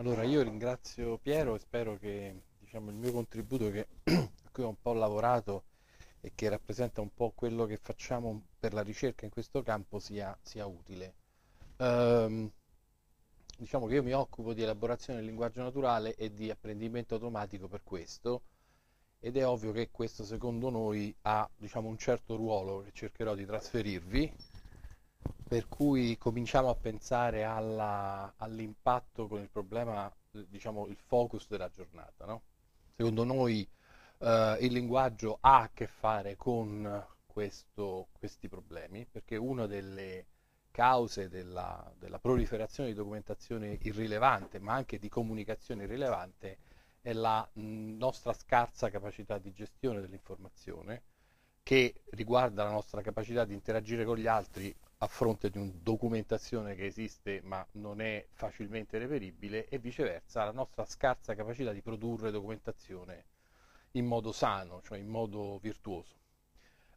Allora io ringrazio Piero e spero che diciamo, il mio contributo che, a cui ho un po' lavorato e che rappresenta un po' quello che facciamo per la ricerca in questo campo sia, sia utile. Ehm, diciamo che io mi occupo di elaborazione del linguaggio naturale e di apprendimento automatico per questo ed è ovvio che questo secondo noi ha diciamo, un certo ruolo che cercherò di trasferirvi per cui cominciamo a pensare alla, all'impatto con il problema, diciamo, il focus della giornata. No? Secondo noi eh, il linguaggio ha a che fare con questo, questi problemi, perché una delle cause della, della, proliferazione di documentazione irrilevante, ma anche di comunicazione irrilevante, è la mm, nostra scarsa capacità di gestione dell'informazione, che riguarda la nostra capacità di interagire con gli altri a fronte di una documentazione che esiste ma non è facilmente reperibile e viceversa la nostra scarsa capacità di produrre documentazione in modo sano, cioè in modo virtuoso.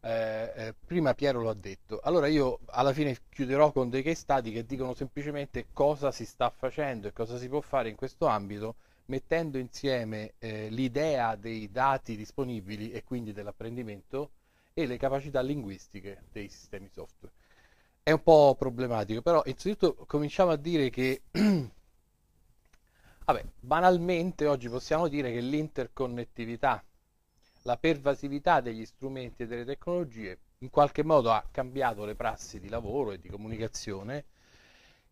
Eh, eh, prima Piero lo ha detto, allora io alla fine chiuderò con dei case study che dicono semplicemente cosa si sta facendo e cosa si può fare in questo ambito mettendo insieme eh, l'idea dei dati disponibili e quindi dell'apprendimento e le capacità linguistiche dei sistemi software è un po' problematico, però innanzitutto cominciamo a dire che, vabbè, banalmente oggi possiamo dire che l'interconnettività, la pervasività degli strumenti e delle tecnologie in qualche modo ha cambiato le prassi di lavoro e di comunicazione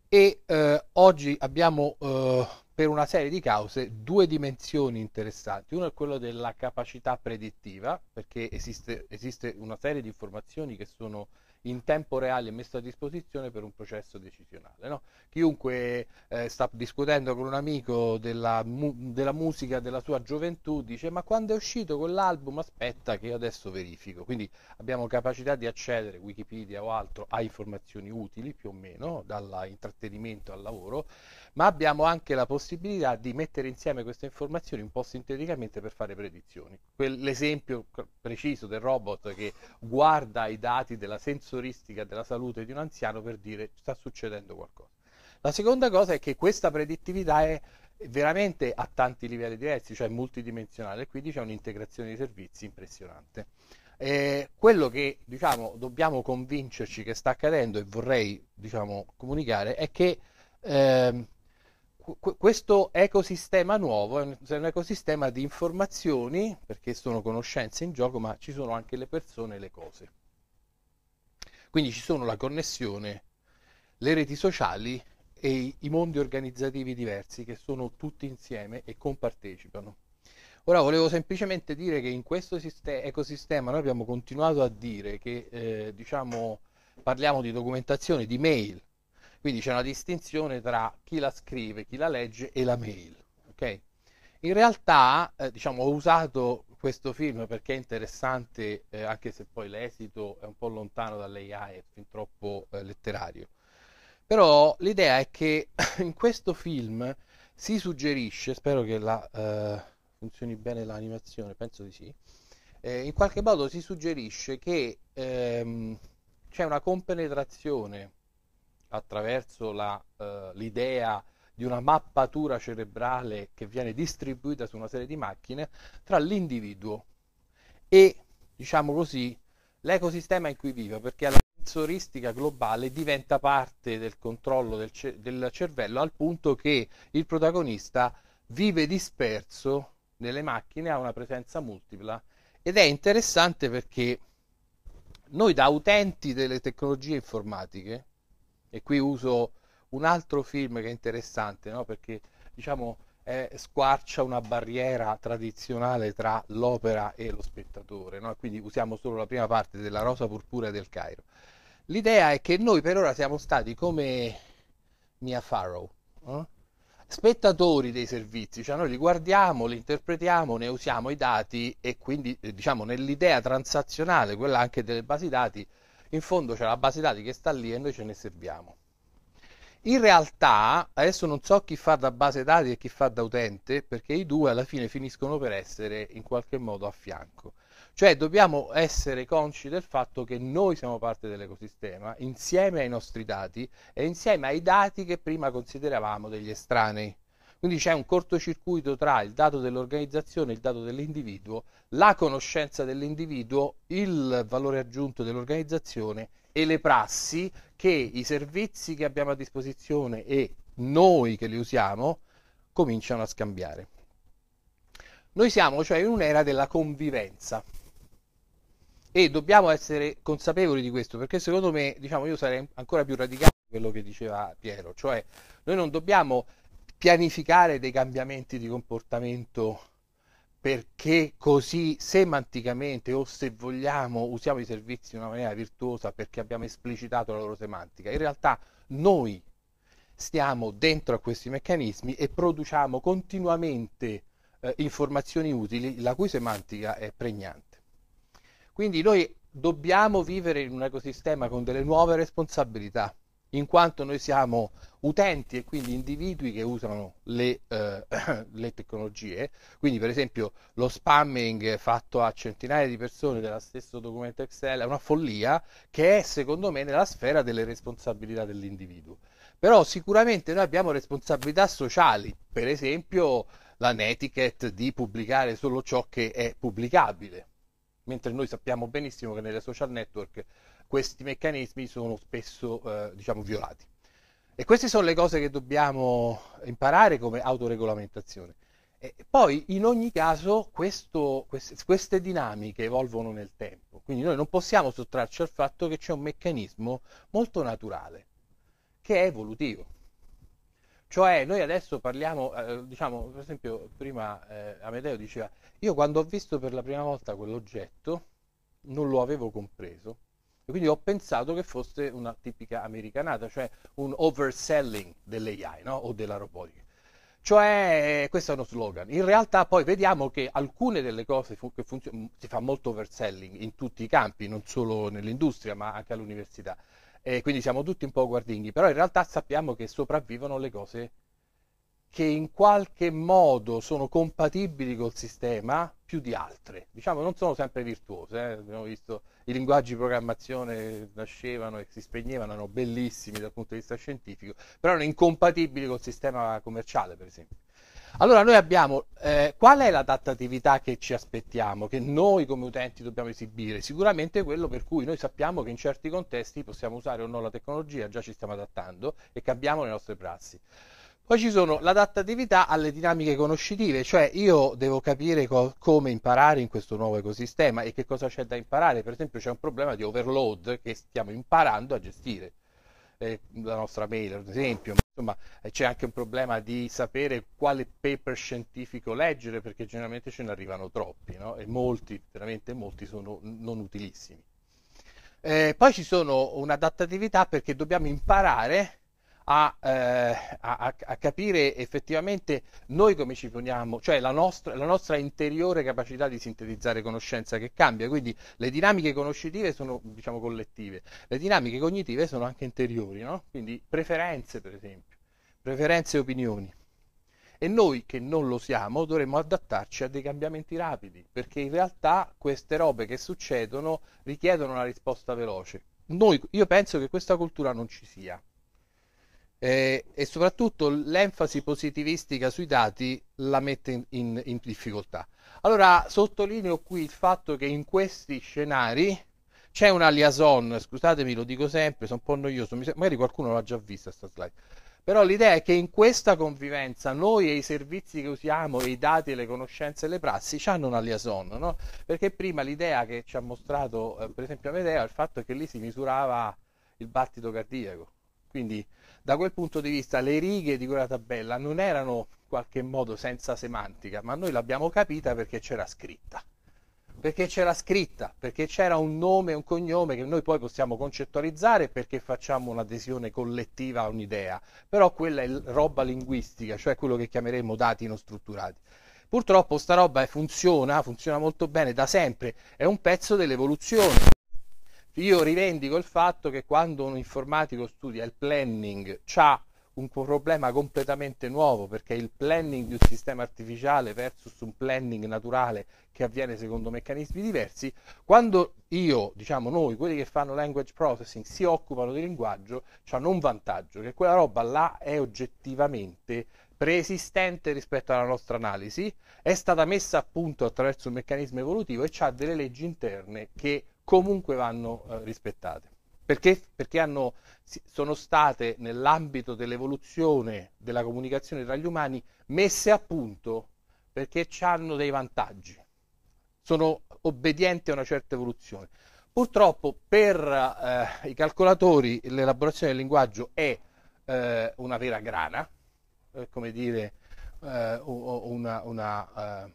e eh, oggi abbiamo eh, per una serie di cause due dimensioni interessanti. Una è quella della capacità predittiva, perché esiste, esiste una serie di informazioni che sono in tempo reale messo a disposizione per un processo decisionale. No? Chiunque eh, sta discutendo con un amico della, mu- della, musica della sua gioventù dice ma quando è uscito quell'album aspetta che io adesso verifico. Quindi abbiamo capacità di accedere, Wikipedia o altro, a informazioni utili più o meno, dall'intrattenimento al lavoro, ma abbiamo anche la possibilità di mettere insieme queste informazioni un po' sinteticamente per fare predizioni. L'esempio preciso del robot che guarda i dati della sensoristica della salute di un anziano per dire sta succedendo qualcosa. La seconda cosa è che questa predittività è veramente a tanti livelli diversi, cioè multidimensionale, quindi c'è un'integrazione di servizi impressionante. Eh, quello che diciamo, dobbiamo convincerci che sta accadendo e vorrei diciamo, comunicare è che ehm, questo ecosistema nuovo è un, ecosistema di informazioni, perché sono conoscenze in gioco, ma ci sono anche le persone e le cose. Quindi ci sono la connessione, le reti sociali e i, mondi organizzativi diversi che sono tutti insieme e compartecipano. Ora volevo semplicemente dire che in questo ecosistema noi abbiamo continuato a dire che eh, diciamo, parliamo di documentazione, di mail, quindi c'è una distinzione tra chi la scrive, chi la legge e la mail. Okay? In realtà eh, diciamo, ho usato questo film perché è interessante, eh, anche se poi l'esito è un po' lontano dall'AI, è fin troppo eh, letterario. Però l'idea è che in questo film si suggerisce, spero che la, eh, funzioni bene l'animazione, penso di sì, eh, in qualche modo si suggerisce che ehm, c'è una compenetrazione attraverso la, eh, l'idea di una mappatura cerebrale che viene distribuita su una serie di macchine tra l'individuo e, diciamo così, l'ecosistema in cui vive, perché la sensoristica globale diventa parte del controllo del, ce- del cervello al punto che il protagonista vive disperso nelle macchine, ha una presenza multipla ed è interessante perché noi da utenti delle tecnologie informatiche e qui uso un altro film che è interessante, no? perché diciamo, eh, squarcia una barriera tradizionale tra l'opera e lo spettatore, no? quindi usiamo solo la prima parte della Rosa Purpura del Cairo. L'idea è che noi per ora siamo stati come Mia Farrow, eh? spettatori dei servizi, cioè noi li guardiamo, li interpretiamo, ne usiamo i dati e quindi eh, diciamo nell'idea transazionale, quella anche delle basi dati, in fondo c'è la base dati che sta lì e noi ce ne serviamo. In realtà, adesso non so chi fa da base dati e chi fa da utente, perché i due alla fine finiscono per essere in qualche modo a fianco. Cioè dobbiamo essere consci del fatto che noi siamo parte dell'ecosistema, insieme ai nostri dati e insieme ai dati che prima consideravamo degli estranei. Quindi c'è un cortocircuito tra il dato dell'organizzazione e il dato dell'individuo, la conoscenza dell'individuo, il valore aggiunto dell'organizzazione e le prassi che i servizi che abbiamo a disposizione e noi che li usiamo cominciano a scambiare. Noi siamo cioè in un'era della convivenza e dobbiamo essere consapevoli di questo perché secondo me diciamo io sarei ancora più radicale di quello che diceva Piero, cioè noi non dobbiamo pianificare dei cambiamenti di comportamento perché così semanticamente o se vogliamo usiamo i servizi in una maniera virtuosa perché abbiamo esplicitato la loro semantica. In realtà noi stiamo dentro a questi meccanismi e produciamo continuamente eh, informazioni utili la cui semantica è pregnante. Quindi noi dobbiamo vivere in un ecosistema con delle nuove responsabilità in quanto noi siamo utenti e quindi individui che usano le, eh, le, tecnologie, quindi per esempio lo spamming fatto a centinaia di persone dello stesso documento Excel è una follia che è secondo me nella sfera delle responsabilità dell'individuo. Però sicuramente noi abbiamo responsabilità sociali, per esempio la netiquette di pubblicare solo ciò che è pubblicabile, mentre noi sappiamo benissimo che nelle social network questi meccanismi sono spesso eh, diciamo, violati. E queste sono le cose che dobbiamo imparare come autoregolamentazione. E poi in ogni caso questo, queste dinamiche evolvono nel tempo, quindi noi non possiamo sottrarci al fatto che c'è un meccanismo molto naturale, che è evolutivo. Cioè, noi adesso parliamo, eh, diciamo, per esempio, prima eh, Amedeo diceva, io quando ho visto per la prima volta quell'oggetto non lo avevo compreso quindi ho pensato che fosse una tipica americanata, cioè un overselling dell'AI no? o della robotica. Cioè, questo è uno slogan. In realtà poi vediamo che alcune delle cose fu- che funzionano, mm, si fa molto overselling in tutti i campi, non solo nell'industria ma anche all'università. E quindi siamo tutti un po' guardinghi, però in realtà sappiamo che sopravvivono le cose che in qualche modo sono compatibili col sistema più di altre. Diciamo, non sono sempre virtuose, eh? abbiamo visto i linguaggi di programmazione nascevano e si spegnevano, erano bellissimi dal punto di vista scientifico, però erano incompatibili col sistema commerciale, per esempio. Allora noi abbiamo, eh, qual è l'adattività che ci aspettiamo, che noi come utenti dobbiamo esibire? Sicuramente quello per cui noi sappiamo che in certi contesti possiamo usare o no la tecnologia, già ci stiamo adattando e cambiamo le nostre prassi. Poi ci sono l'adattatività alle dinamiche conoscitive, cioè io devo capire co- come imparare in questo nuovo ecosistema e che cosa c'è da imparare. Per esempio c'è un problema di overload che stiamo imparando a gestire. Eh, la nostra mail, ad esempio, insomma eh, c'è anche un problema di sapere quale paper scientifico leggere perché generalmente ce ne arrivano troppi no? e molti, veramente molti sono non utilissimi. Eh, poi ci sono un'adattatività perché dobbiamo imparare a, eh, a, a, capire effettivamente noi come ci poniamo, cioè la nostra, la nostra, interiore capacità di sintetizzare conoscenza che cambia. Quindi le dinamiche conoscitive sono diciamo, collettive, le dinamiche cognitive sono anche interiori, no? quindi preferenze per esempio, preferenze e opinioni. E noi che non lo siamo dovremmo adattarci a dei cambiamenti rapidi, perché in realtà queste robe che succedono richiedono una risposta veloce. Noi, io penso che questa cultura non ci sia eh, e soprattutto l'enfasi positivistica sui dati la mette in, in, in difficoltà. Allora sottolineo qui il fatto che in questi scenari c'è una liaison, scusatemi lo dico sempre, sono un po' noioso, magari qualcuno l'ha già vista questa slide, però l'idea è che in questa convivenza noi e i servizi che usiamo, i dati, le conoscenze e le prassi hanno una liaison, no? perché prima l'idea che ci ha mostrato eh, per esempio Amedeo è il fatto che lì si misurava il battito cardiaco, quindi da quel punto di vista le righe di quella tabella non erano in qualche modo senza semantica, ma noi l'abbiamo capita perché c'era scritta. Perché c'era scritta, perché c'era un nome, un cognome che noi poi possiamo concettualizzare perché facciamo un'adesione collettiva a un'idea, però quella è roba linguistica, cioè quello che chiameremo dati non strutturati. Purtroppo sta roba funziona, funziona molto bene da sempre, è un pezzo dell'evoluzione. Io rivendico il fatto che quando un informatico studia il planning ha un problema completamente nuovo perché il planning di un sistema artificiale versus un planning naturale che avviene secondo meccanismi diversi, quando io, diciamo noi, quelli che fanno language processing si occupano di linguaggio, hanno un vantaggio, che quella roba là è oggettivamente preesistente rispetto alla nostra analisi, è stata messa a punto attraverso un meccanismo evolutivo e ha delle leggi interne che comunque vanno eh, rispettate. Perché? Perché hanno, sono state nell'ambito dell'evoluzione della comunicazione tra gli umani messe a punto perché hanno dei vantaggi, sono obbedienti a una certa evoluzione. Purtroppo per eh, i calcolatori l'elaborazione del linguaggio è eh, una vera grana, eh, come dire eh, una, una eh,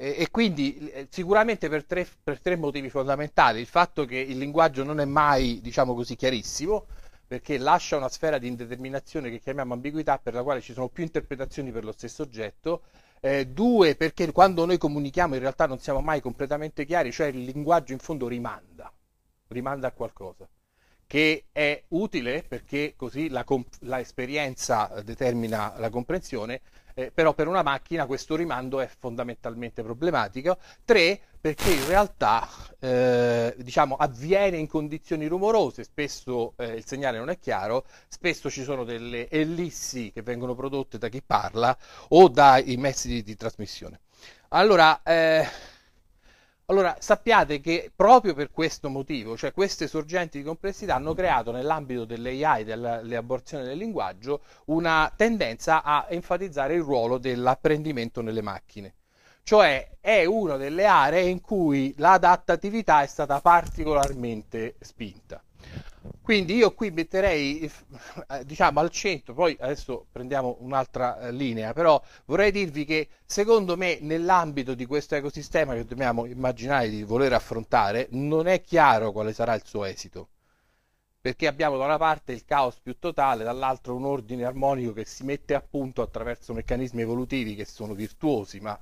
e, e quindi eh, sicuramente per tre, per tre, motivi fondamentali. Il fatto che il linguaggio non è mai, diciamo così, chiarissimo, perché lascia una sfera di indeterminazione che chiamiamo ambiguità, per la quale ci sono più interpretazioni per lo stesso oggetto. Eh, due, perché quando noi comunichiamo in realtà non siamo mai completamente chiari, cioè il linguaggio in fondo rimanda, rimanda a qualcosa che è utile perché così la, esperienza eh, determina la comprensione, eh, però per una macchina questo rimando è fondamentalmente problematico. Tre, perché in realtà eh, diciamo, avviene in condizioni rumorose, spesso eh, il segnale non è chiaro, spesso ci sono delle ellissi che vengono prodotte da chi parla o dai mezzi di, di trasmissione. Allora, eh, allora sappiate che proprio per questo motivo, cioè queste sorgenti di complessità hanno creato nell'ambito dell'AI, dell'elaborazione del linguaggio, una tendenza a enfatizzare il ruolo dell'apprendimento nelle macchine cioè è una delle aree in cui l'adattatività è stata particolarmente spinta. Quindi io qui metterei eh, diciamo al centro, poi adesso prendiamo un'altra eh, linea, però vorrei dirvi che secondo me nell'ambito di questo ecosistema che dobbiamo immaginare di voler affrontare non è chiaro quale sarà il suo esito, perché abbiamo da una parte il caos più totale, dall'altra un ordine armonico che si mette a punto attraverso meccanismi evolutivi che sono virtuosi, ma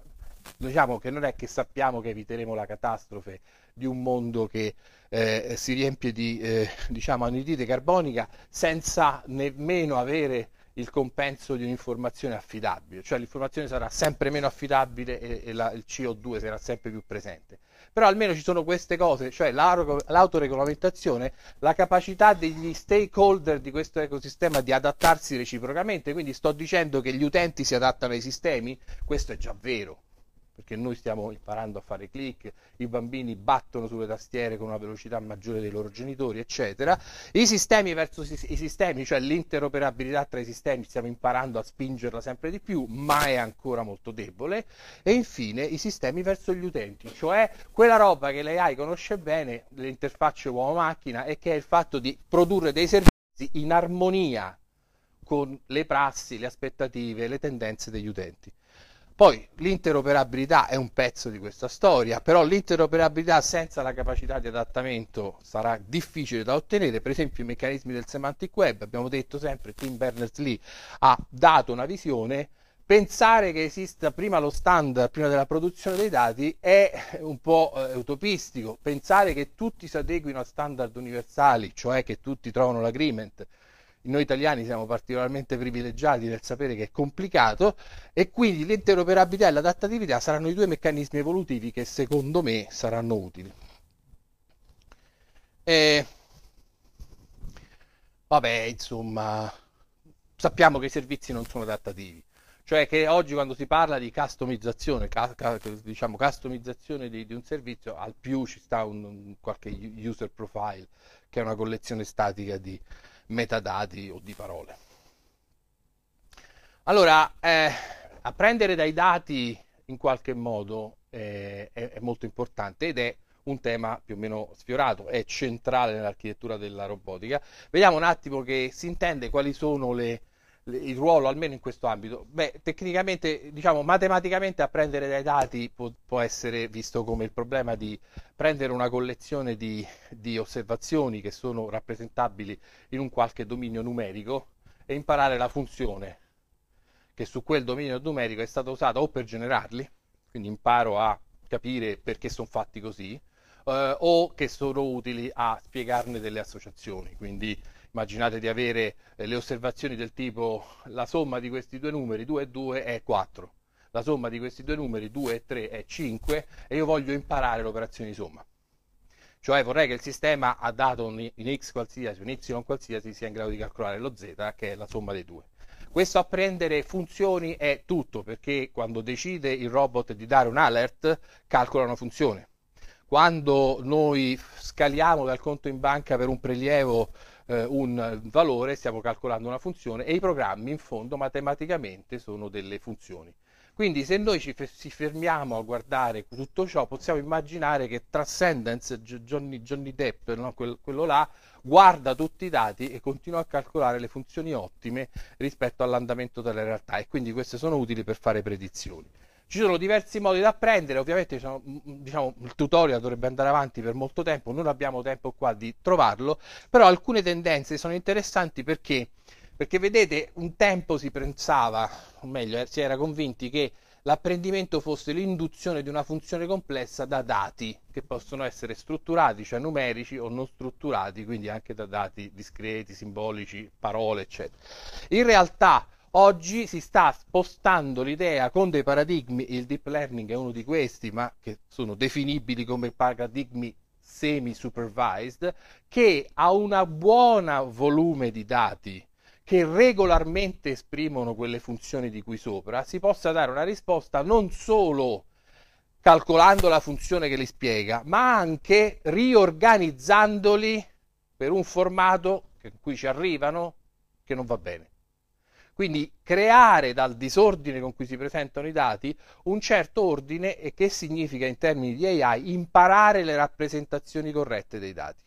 diciamo che non è che sappiamo che eviteremo la catastrofe di un mondo che eh, si riempie di eh, diciamo anidride carbonica senza nemmeno avere il compenso di un'informazione affidabile, cioè l'informazione sarà sempre meno affidabile e, e la, il CO2 sarà sempre più presente. Però almeno ci sono queste cose, cioè l'autoregolamentazione, la capacità degli stakeholder di questo ecosistema di adattarsi reciprocamente, quindi sto dicendo che gli utenti si adattano ai sistemi, questo è già vero, perché noi stiamo imparando a fare click, i bambini battono sulle tastiere con una velocità maggiore dei loro genitori, eccetera. I sistemi verso i sistemi, cioè l'interoperabilità tra i sistemi, stiamo imparando a spingerla sempre di più, ma è ancora molto debole. E infine i sistemi verso gli utenti, cioè quella roba che l'AI conosce bene, le interfacce uomo-macchina, e che è il fatto di produrre dei servizi in armonia con le prassi, le aspettative, le tendenze degli utenti. Poi l'interoperabilità è un pezzo di questa storia, però l'interoperabilità senza la capacità di adattamento sarà difficile da ottenere, per esempio i meccanismi del semantic web, abbiamo detto sempre, Tim Berners-Lee ha dato una visione, pensare che esista prima lo standard, prima della produzione dei dati, è un po' eh, utopistico. Pensare che tutti si adeguino a standard universali, cioè che tutti trovano l'agreement, noi italiani siamo particolarmente privilegiati nel sapere che è complicato e quindi l'interoperabilità e l'adattatività saranno i due meccanismi evolutivi che secondo me saranno utili. E... Vabbè, insomma, sappiamo che i servizi non sono adattativi. Cioè che oggi quando si parla di customizzazione, ca- ca- diciamo customizzazione di, di, un servizio, al più ci sta un, un, qualche user profile, che è una collezione statica di, metadati o di parole. Allora, eh, apprendere dai dati in qualche modo eh, è, è, molto importante ed è un tema più o meno sfiorato, è centrale nell'architettura della robotica. Vediamo un attimo che si intende quali sono le, il ruolo almeno in questo ambito? Beh, tecnicamente, diciamo, matematicamente prendere dai dati può, può essere visto come il problema di prendere una collezione di, di osservazioni che sono rappresentabili in un qualche dominio numerico e imparare la funzione che su quel dominio numerico è stata usata o per generarli, quindi imparo a capire perché sono fatti così, eh, o che sono utili a spiegarne delle associazioni, quindi immaginate di avere eh, le osservazioni del tipo la somma di questi due numeri 2 e 2 è 4, la somma di questi due numeri 2 e 3 è 5 e io voglio imparare l'operazione di somma. Cioè vorrei che il sistema ha dato un x qualsiasi, un y qualsiasi sia in grado di calcolare lo z che è la somma dei due. Questo apprendere funzioni è tutto perché quando decide il robot di dare un alert calcola una funzione. Quando noi scaliamo dal conto in banca per un prelievo eh, un valore, stiamo calcolando una funzione e i programmi in fondo matematicamente sono delle funzioni. Quindi se noi ci si fermiamo a guardare tutto ciò, possiamo immaginare che Transcendence, Johnny, Johnny Depp, no? Quel, quello là, guarda tutti i dati e continua a calcolare le funzioni ottime rispetto all'andamento della realtà e quindi queste sono utili per fare predizioni. Ci sono diversi modi da apprendere, ovviamente diciamo, diciamo, il tutorial dovrebbe andare avanti per molto tempo, non abbiamo tempo qua di trovarlo, però alcune tendenze sono interessanti perché, perché vedete un tempo si pensava, o meglio eh, si era convinti che l'apprendimento fosse l'induzione di una funzione complessa da dati che possono essere strutturati, cioè numerici o non strutturati, quindi anche da dati discreti, simbolici, parole, eccetera. In realtà Oggi si sta spostando l'idea con dei paradigmi, il deep learning è uno di questi, ma che sono definibili come paradigmi semi-supervised, che ha un buon volume di dati che regolarmente esprimono quelle funzioni di qui sopra, si possa dare una risposta non solo calcolando la funzione che li spiega, ma anche riorganizzandoli per un formato in cui ci arrivano che non va bene. Quindi creare dal disordine con cui si presentano i dati un certo ordine e che significa in termini di AI imparare le rappresentazioni corrette dei dati.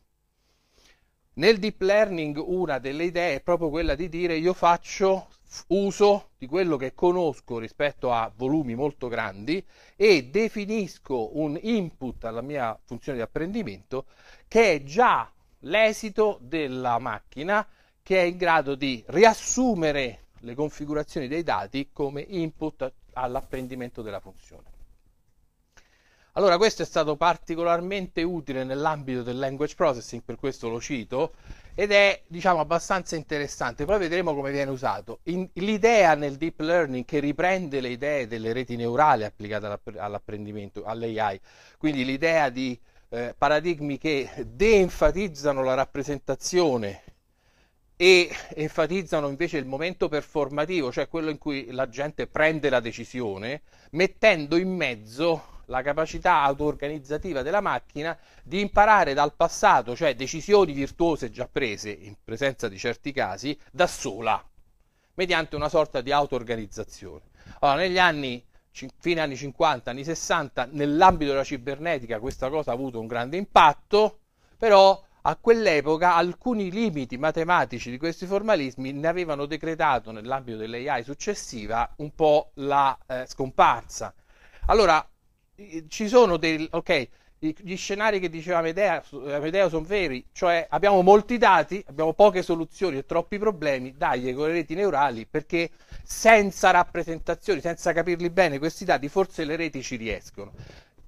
Nel deep learning una delle idee è proprio quella di dire io faccio uso di quello che conosco rispetto a volumi molto grandi e definisco un input alla mia funzione di apprendimento che è già l'esito della macchina che è in grado di riassumere le configurazioni dei dati come input all'apprendimento della funzione. Allora, questo è stato particolarmente utile nell'ambito del language processing, per questo lo cito, ed è diciamo abbastanza interessante. Poi vedremo come viene usato. In, l'idea nel deep learning che riprende le idee delle reti neurali applicate all'apprendimento, all'AI, quindi l'idea di eh, paradigmi che deenfatizzano la rappresentazione e enfatizzano invece il momento performativo, cioè quello in cui la gente prende la decisione, mettendo in mezzo la capacità auto-organizzativa della macchina di imparare dal passato, cioè decisioni virtuose già prese in presenza di certi casi, da sola, mediante una sorta di auto-organizzazione. Allora, negli anni fine anni 50, anni 60, nell'ambito della cibernetica questa cosa ha avuto un grande impatto, però a quell'epoca alcuni limiti matematici di questi formalismi ne avevano decretato nell'ambito dell'AI successiva un po' la eh, scomparsa. Allora, ci sono dei... ok, gli scenari che diceva Medea, Medea sono veri, cioè abbiamo molti dati, abbiamo poche soluzioni e troppi problemi, dagli con le reti neurali perché senza rappresentazioni, senza capirli bene questi dati, forse le reti ci riescono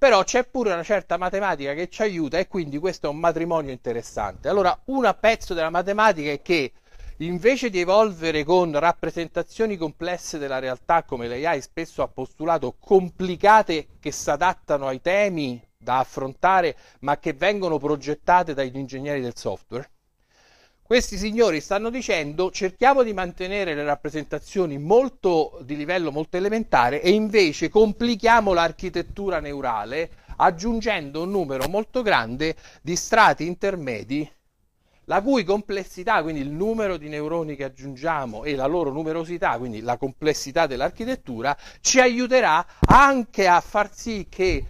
però c'è pure una certa matematica che ci aiuta e quindi questo è un matrimonio interessante. Allora, un pezzo della matematica è che invece di evolvere con rappresentazioni complesse della realtà, come lei ha spesso ha postulato, complicate che si adattano ai temi da affrontare, ma che vengono progettate dagli ingegneri del software, questi signori stanno dicendo cerchiamo di mantenere le rappresentazioni molto di livello molto elementare e invece complichiamo l'architettura neurale aggiungendo un numero molto grande di strati intermedi la cui complessità, quindi il numero di neuroni che aggiungiamo e la loro numerosità, quindi la complessità dell'architettura, ci aiuterà anche a far sì che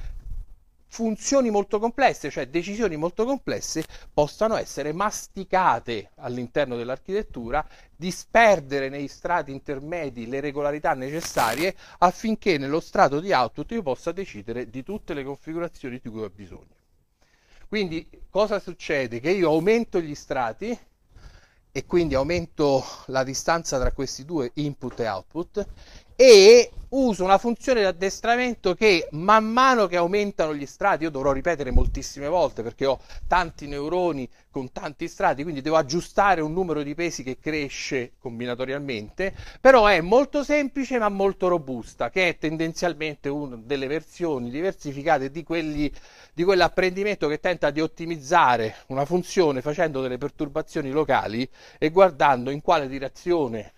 funzioni molto complesse, cioè decisioni molto complesse, possano essere masticate all'interno dell'architettura, disperdere nei strati intermedi le regolarità necessarie affinché nello strato di output io possa decidere di tutte le configurazioni di cui ho bisogno. Quindi cosa succede? Che io aumento gli strati e quindi aumento la distanza tra questi due input e output e uso una funzione di addestramento che man mano che aumentano gli strati, io dovrò ripetere moltissime volte perché ho tanti neuroni con tanti strati, quindi devo aggiustare un numero di pesi che cresce combinatorialmente, però è molto semplice ma molto robusta, che è tendenzialmente una delle versioni diversificate di, quelli, di quell'apprendimento che tenta di ottimizzare una funzione facendo delle perturbazioni locali e guardando in quale direzione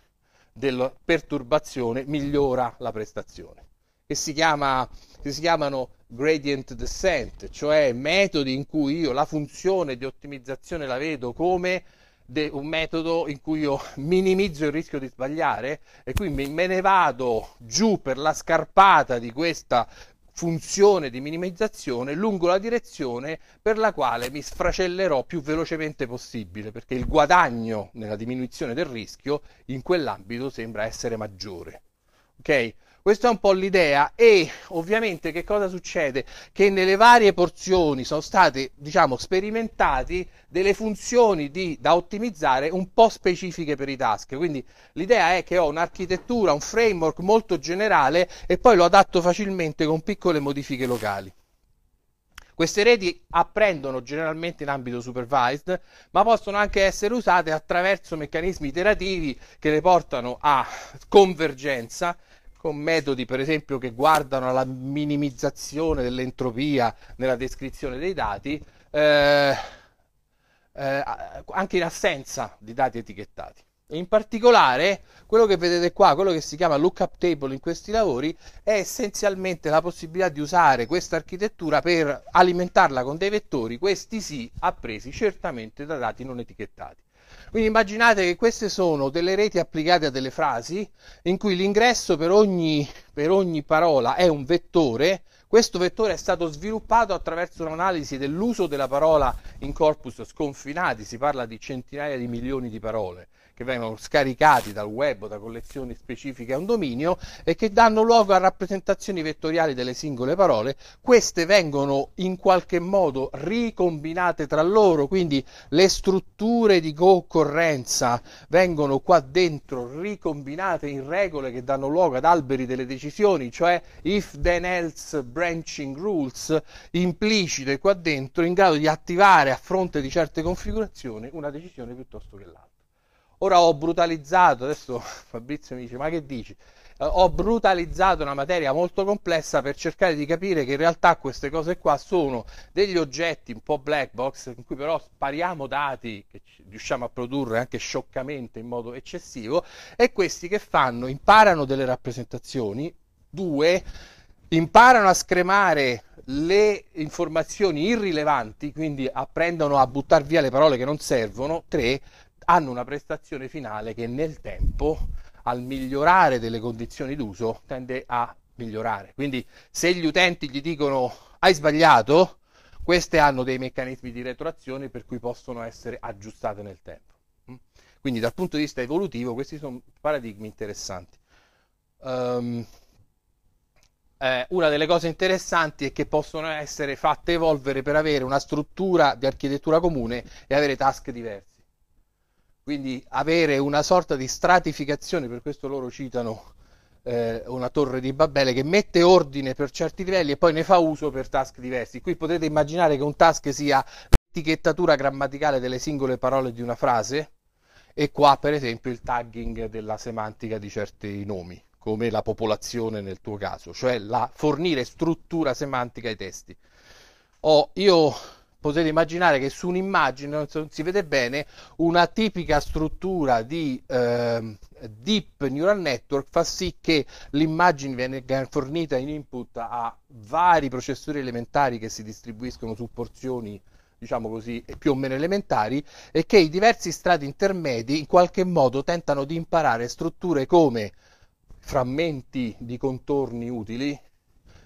della perturbazione migliora la prestazione. Che si, chiama, che si chiamano gradient descent, cioè metodi in cui io la funzione di ottimizzazione la vedo come de, un metodo in cui io minimizzo il rischio di sbagliare e quindi me ne vado giù per la scarpata di questa funzione di minimizzazione lungo la direzione per la quale mi sfracellerò più velocemente possibile, perché il guadagno nella diminuzione del rischio in quell'ambito sembra essere maggiore. Okay? Questa è un po' l'idea e ovviamente che cosa succede? Che nelle varie porzioni sono state, diciamo, sperimentate delle funzioni di, da ottimizzare un po' specifiche per i task. Quindi l'idea è che ho un'architettura, un framework molto generale e poi lo adatto facilmente con piccole modifiche locali. Queste reti apprendono generalmente in ambito supervised, ma possono anche essere usate attraverso meccanismi iterativi che le portano a convergenza con metodi per esempio che guardano alla minimizzazione dell'entropia nella descrizione dei dati, eh, eh, anche in assenza di dati etichettati. E in particolare, quello che vedete qua, quello che si chiama lookup table in questi lavori, è essenzialmente la possibilità di usare questa architettura per alimentarla con dei vettori, questi sì, appresi certamente da dati non etichettati. Quindi immaginate che queste sono delle reti applicate a delle frasi in cui l'ingresso per ogni, per ogni parola è un vettore. Questo vettore è stato sviluppato attraverso un'analisi dell'uso della parola in corpus sconfinati, si parla di centinaia di milioni di parole che vengono scaricati dal web o da collezioni specifiche a un dominio e che danno luogo a rappresentazioni vettoriali delle singole parole, queste vengono in qualche modo ricombinate tra loro, quindi le strutture di concorrenza vengono qua dentro ricombinate in regole che danno luogo ad alberi delle decisioni, cioè if then else branching rules implicite qua dentro in grado di attivare a fronte di certe configurazioni una decisione piuttosto che l'altra. Ora ho brutalizzato, adesso Fabrizio mi dice ma che dici? Eh, ho brutalizzato una materia molto complessa per cercare di capire che in realtà queste cose qua sono degli oggetti un po' black box in cui però spariamo dati che riusciamo a produrre anche scioccamente in modo eccessivo e questi che fanno imparano delle rappresentazioni, due imparano a scremare le informazioni irrilevanti, quindi apprendono a buttare via le parole che non servono, tre hanno una prestazione finale che nel tempo, al migliorare delle condizioni d'uso, tende a migliorare. Quindi se gli utenti gli dicono hai sbagliato, queste hanno dei meccanismi di retroazione per cui possono essere aggiustate nel tempo. Mm? Quindi dal punto di vista evolutivo questi sono paradigmi interessanti. Um, eh, una delle cose interessanti è che possono essere fatte evolvere per avere una struttura di architettura comune e avere task diverse. Quindi avere una sorta di stratificazione, per questo loro citano eh, una torre di Babele, che mette ordine per certi livelli e poi ne fa uso per task diversi. Qui potete immaginare che un task sia l'etichettatura grammaticale delle singole parole di una frase e qua per esempio il tagging della semantica di certi nomi come la popolazione nel tuo caso, cioè la fornire struttura semantica ai testi. Oh, io potete immaginare che su un'immagine non si vede bene una tipica struttura di eh, deep neural network fa sì che l'immagine venga fornita in input a vari processori elementari che si distribuiscono su porzioni diciamo così, più o meno elementari e che i diversi strati intermedi in qualche modo tentano di imparare strutture come frammenti di contorni utili,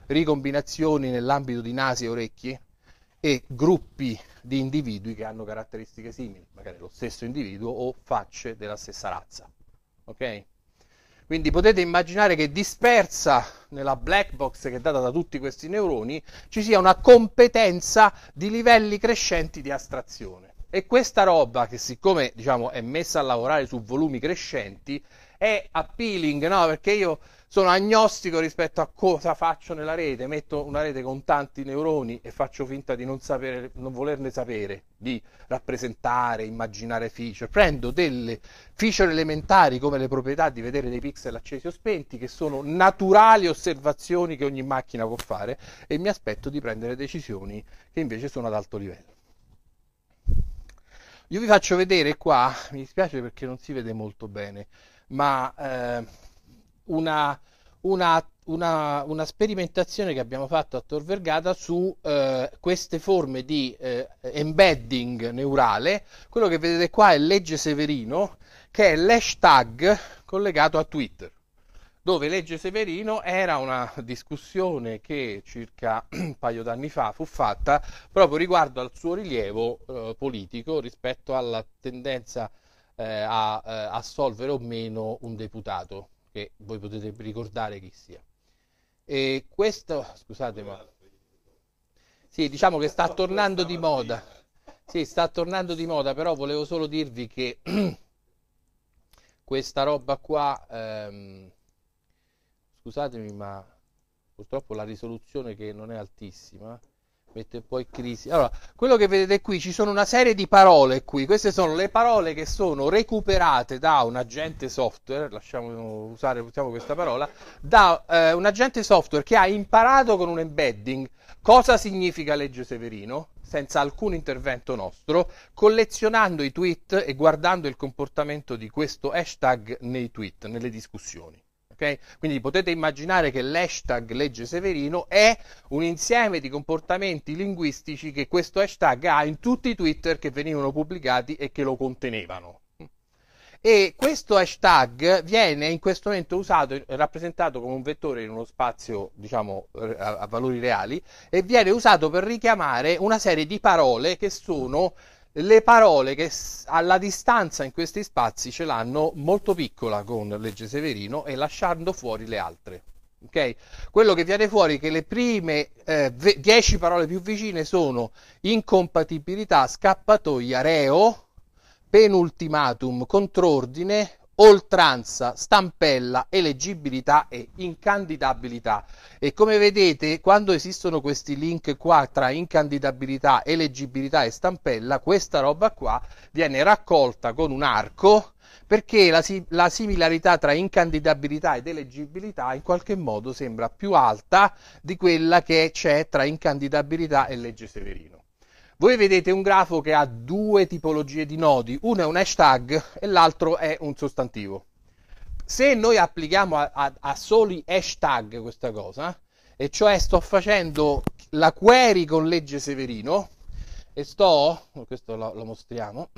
ricombinazioni nell'ambito di nasi e orecchie, e gruppi di individui che hanno caratteristiche simili, magari lo stesso individuo o facce della stessa razza. Ok? Quindi potete immaginare che dispersa nella black box che è data da tutti questi neuroni ci sia una competenza di livelli crescenti di astrazione. E questa roba, che siccome diciamo, è messa a lavorare su volumi crescenti, è appealing, no? Perché io sono agnostico rispetto a cosa faccio nella rete, metto una rete con tanti neuroni e faccio finta di non, sapere, non volerne sapere, di rappresentare, immaginare feature. Prendo delle feature elementari come le proprietà di vedere dei pixel accesi o spenti, che sono naturali osservazioni che ogni macchina può fare, e mi aspetto di prendere decisioni che invece sono ad alto livello. Io vi faccio vedere qua, mi dispiace perché non si vede molto bene, ma... Eh, una, una, una, una, sperimentazione che abbiamo fatto a Tor Vergata su eh, queste forme di eh, embedding neurale. Quello che vedete qua è Legge Severino, che è l'hashtag collegato a Twitter dove Legge Severino era una discussione che circa un paio d'anni fa fu fatta proprio riguardo al suo rilievo eh, politico rispetto alla tendenza eh, a, eh, a assolvere o meno un deputato che voi potete ricordare chi sia. E questo, scusate ma... Sì, diciamo che sta tornando di moda. Sì, sta tornando di moda, però volevo solo dirvi che questa roba qua, ehm, scusatemi ma purtroppo la risoluzione che non è altissima, mette un po' in crisi. Allora, quello che vedete qui, ci sono una serie di parole qui, queste sono le parole che sono recuperate da un agente software, lasciamo usare usiamo questa parola, da eh, un agente software che ha imparato con un embedding cosa significa legge Severino, senza alcun intervento nostro, collezionando i tweet e guardando il comportamento di questo hashtag nei tweet, nelle discussioni. Okay? Quindi potete immaginare che l'hashtag legge Severino è un insieme di comportamenti linguistici che questo hashtag ha in tutti i Twitter che venivano pubblicati e che lo contenevano. E questo hashtag viene in questo momento usato, rappresentato come un vettore in uno spazio, diciamo, a, a valori reali, e viene usato per richiamare una serie di parole che sono le parole che alla distanza in questi spazi ce l'hanno molto piccola con Legge Severino e lasciando fuori le altre. Okay? Quello che viene fuori è che le prime 10 eh, parole più vicine sono incompatibilità, scappatoia, reo, penultimatum, contrordine, oltranza, stampella, eleggibilità e incandidabilità. E come vedete, quando esistono questi link qua tra incandidabilità, eleggibilità e stampella, questa roba qua viene raccolta con un arco perché la, la, similarità tra incandidabilità ed eleggibilità in qualche modo sembra più alta di quella che c'è tra incandidabilità e legge Severino. Voi vedete un grafo che ha due tipologie di nodi, uno è un hashtag e l'altro è un sostantivo. Se noi applichiamo a, a, a soli hashtag questa cosa, e cioè sto facendo la query con legge Severino e sto, questo lo, lo mostriamo,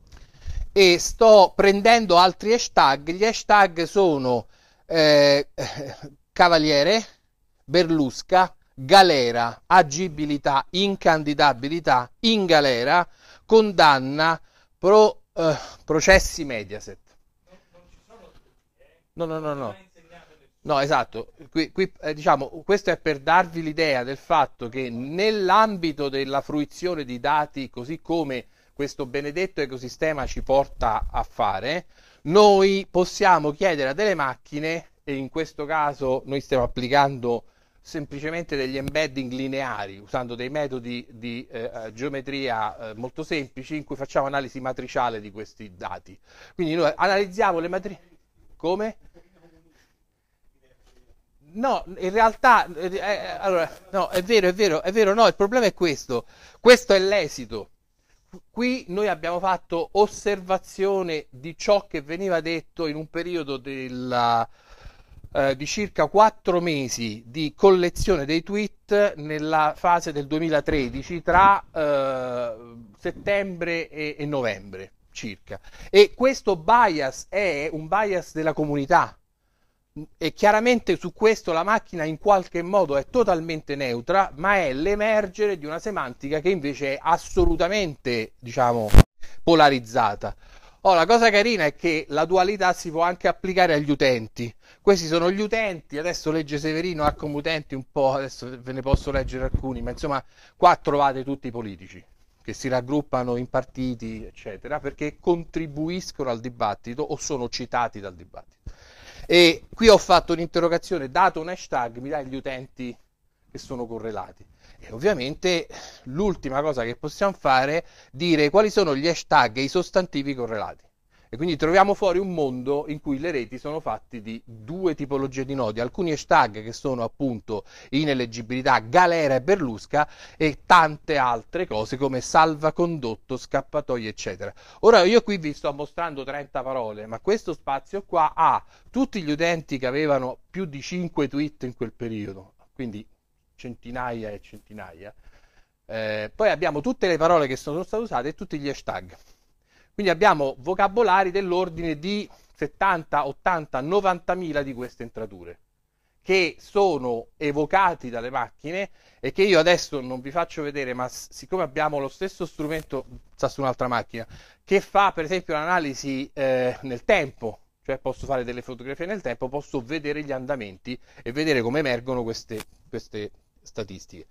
e sto prendendo altri hashtag, gli hashtag sono eh, Cavaliere, Berlusca, galera, agibilità, incandidabilità, in galera, condanna, pro, eh, processi Mediaset. No, no, no, no. No, esatto. Qui, qui eh, diciamo, questo è per darvi l'idea del fatto che nell'ambito della fruizione di dati, così come questo benedetto ecosistema ci porta a fare, noi possiamo chiedere a delle macchine, e in questo caso noi stiamo applicando semplicemente degli embedding lineari usando dei metodi di eh, eh, geometria eh, molto semplici in cui facciamo analisi matriciale di questi dati. Quindi noi analizziamo le matrici come? No, in realtà eh, eh, allora, no, è vero, è vero, è vero, no, il problema è questo. Questo è l'esito. Qui noi abbiamo fatto osservazione di ciò che veniva detto in un periodo della eh, di circa 4 mesi di collezione dei tweet nella fase del 2013 tra eh, settembre e, e novembre circa. E questo bias è un bias della comunità e chiaramente su questo la macchina in qualche modo è totalmente neutra, ma è l'emergere di una semantica che invece è assolutamente, diciamo, polarizzata. Oh, la cosa carina è che la dualità si può anche applicare agli utenti. Questi sono gli utenti, adesso legge Severino ha come utenti un po', adesso ve ne posso leggere alcuni, ma insomma qua trovate tutti i politici che si raggruppano in partiti, eccetera, perché contribuiscono al dibattito o sono citati dal dibattito. E qui ho fatto un'interrogazione, dato un hashtag, mi dai gli utenti che sono correlati. E ovviamente l'ultima cosa che possiamo fare è dire quali sono gli hashtag e i sostantivi correlati. E quindi troviamo fuori un mondo in cui le reti sono fatte di due tipologie di nodi, alcuni hashtag che sono appunto ineleggibilità, galera e berlusca e tante altre cose come salvacondotto, scappatoie eccetera. Ora io qui vi sto mostrando 30 parole, ma questo spazio qua ha tutti gli utenti che avevano più di 5 tweet in quel periodo, quindi centinaia e centinaia. Eh, poi abbiamo tutte le parole che sono state usate e tutti gli hashtag. Quindi abbiamo vocabolari dell'ordine di 70, 80, 90 mila di queste entrature che sono evocati dalle macchine e che io adesso non vi faccio vedere, ma siccome abbiamo lo stesso strumento sta su un'altra macchina che fa per esempio l'analisi eh, nel tempo, cioè posso fare delle fotografie nel tempo, posso vedere gli andamenti e vedere come emergono queste, queste statistiche.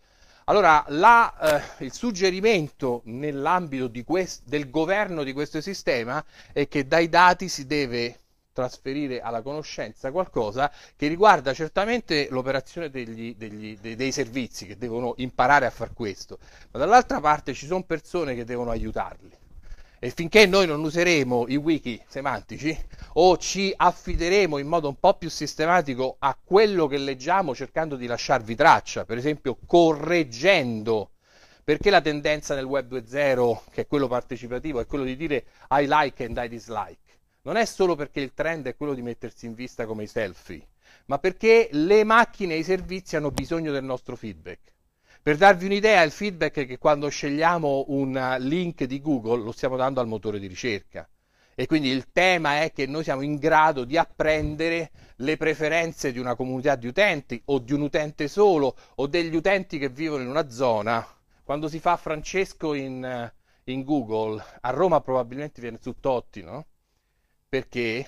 Allora, la, eh, il suggerimento nell'ambito quest- del governo di questo sistema è che dai dati si deve trasferire alla conoscenza qualcosa che riguarda certamente l'operazione degli, degli, dei, dei, servizi che devono imparare a far questo, ma dall'altra parte ci sono persone che devono aiutarli. E finché noi non useremo i wiki semantici o ci affideremo in modo un po' più sistematico a quello che leggiamo cercando di lasciarvi traccia, per esempio correggendo, perché la tendenza nel web 2.0, che è quello partecipativo, è quello di dire I like and I dislike. Non è solo perché il trend è quello di mettersi in vista come i selfie, ma perché le macchine e i servizi hanno bisogno del nostro feedback. Per darvi un'idea, il feedback è che quando scegliamo un link di Google lo stiamo dando al motore di ricerca. E quindi il tema è che noi siamo in grado di apprendere le preferenze di una comunità di utenti o di un utente solo o degli utenti che vivono in una zona. Quando si fa Francesco in, eh, in Google, a Roma probabilmente viene su Totti, no? Perché?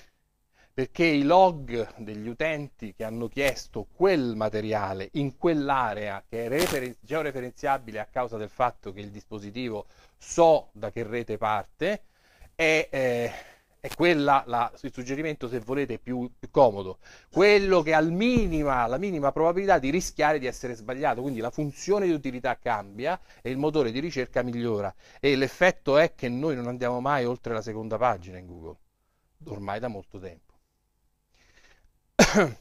perché i log degli utenti che hanno chiesto quel materiale in quell'area che è referen- georeferenziabile a causa del fatto che il dispositivo so da che rete parte, è, eh, è quella la, il suggerimento se volete più, più comodo, quello che ha minima, la minima probabilità di rischiare di essere sbagliato, quindi la funzione di utilità cambia e il motore di ricerca migliora e l'effetto è che noi non andiamo mai oltre la seconda pagina in Google, ormai da molto tempo.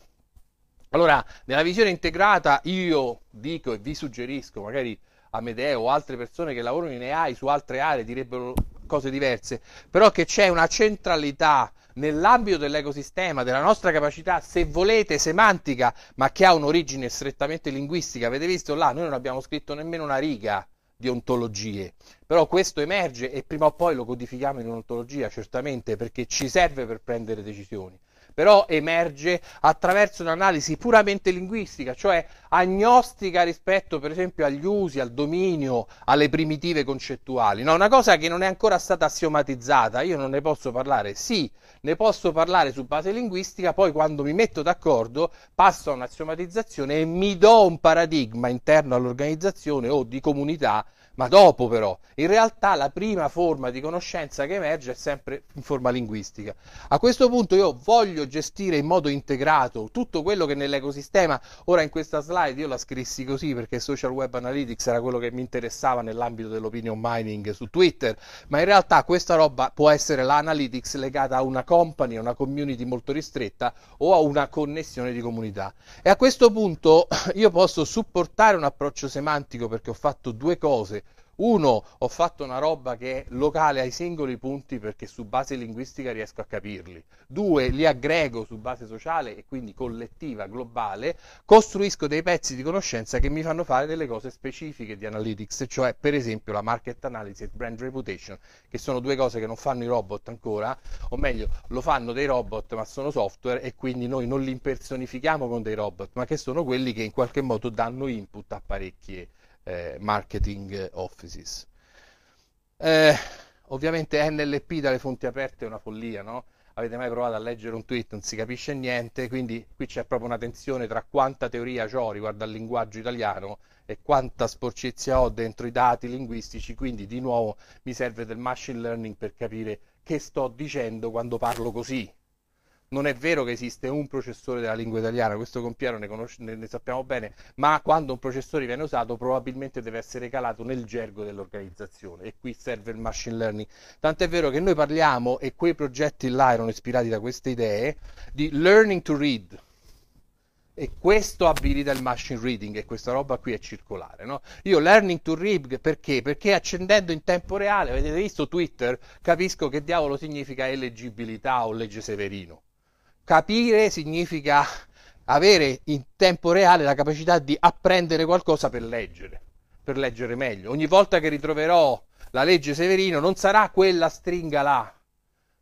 Allora, nella visione integrata io dico e vi suggerisco, magari Amedeo o altre persone che lavorano in AI su altre aree direbbero cose diverse, però che c'è una centralità nell'ambito dell'ecosistema, della nostra capacità, se volete, semantica, ma che ha un'origine strettamente linguistica. Avete visto là, noi non abbiamo scritto nemmeno una riga di ontologie, però questo emerge e prima o poi lo codifichiamo in un'ontologia, certamente, perché ci serve per prendere decisioni però emerge attraverso un'analisi puramente linguistica, cioè agnostica rispetto per esempio agli usi, al dominio, alle primitive concettuali. No, una cosa che non è ancora stata assiomatizzata, io non ne posso parlare, sì, ne posso parlare su base linguistica, poi quando mi metto d'accordo passo a un'assiomatizzazione e mi do un paradigma interno all'organizzazione o di comunità ma dopo però. In realtà la prima forma di conoscenza che emerge è sempre in forma linguistica. A questo punto io voglio gestire in modo integrato tutto quello che nell'ecosistema, ora in questa slide io la scrissi così perché Social Web Analytics era quello che mi interessava nell'ambito dell'opinion mining su Twitter, ma in realtà questa roba può essere l'analytics legata a una company, a una community molto ristretta o a una connessione di comunità. E a questo punto io posso supportare un approccio semantico perché ho fatto due cose uno, ho fatto una roba che è locale ai singoli punti perché su base linguistica riesco a capirli. Due, li aggrego su base sociale e quindi collettiva, globale, costruisco dei pezzi di conoscenza che mi fanno fare delle cose specifiche di analytics, cioè per esempio la market analysis e brand reputation, che sono due cose che non fanno i robot ancora, o meglio, lo fanno dei robot ma sono software e quindi noi non li impersonifichiamo con dei robot, ma che sono quelli che in qualche modo danno input a parecchie eh, marketing offices. Eh, ovviamente NLP dalle fonti aperte è una follia, no? Avete mai provato a leggere un tweet, non si capisce niente, quindi qui c'è proprio una tensione tra quanta teoria ho riguardo al linguaggio italiano e quanta sporcizia ho dentro i dati linguistici, quindi di nuovo mi serve del machine learning per capire che sto dicendo quando parlo così, non è vero che esiste un processore della lingua italiana, questo con Piero ne, conosce, ne, ne sappiamo bene, ma quando un processore viene usato probabilmente deve essere calato nel gergo dell'organizzazione e qui serve il machine learning. Tant'è vero che noi parliamo, e quei progetti là erano ispirati da queste idee, di learning to read, e questo abilita il machine reading e questa roba qui è circolare. No? Io learning to read perché? Perché accendendo in tempo reale, avete visto Twitter, capisco che diavolo significa eleggibilità o legge Severino capire significa avere in tempo reale la capacità di apprendere qualcosa per leggere, per leggere meglio. Ogni volta che ritroverò la legge Severino non sarà quella stringa là,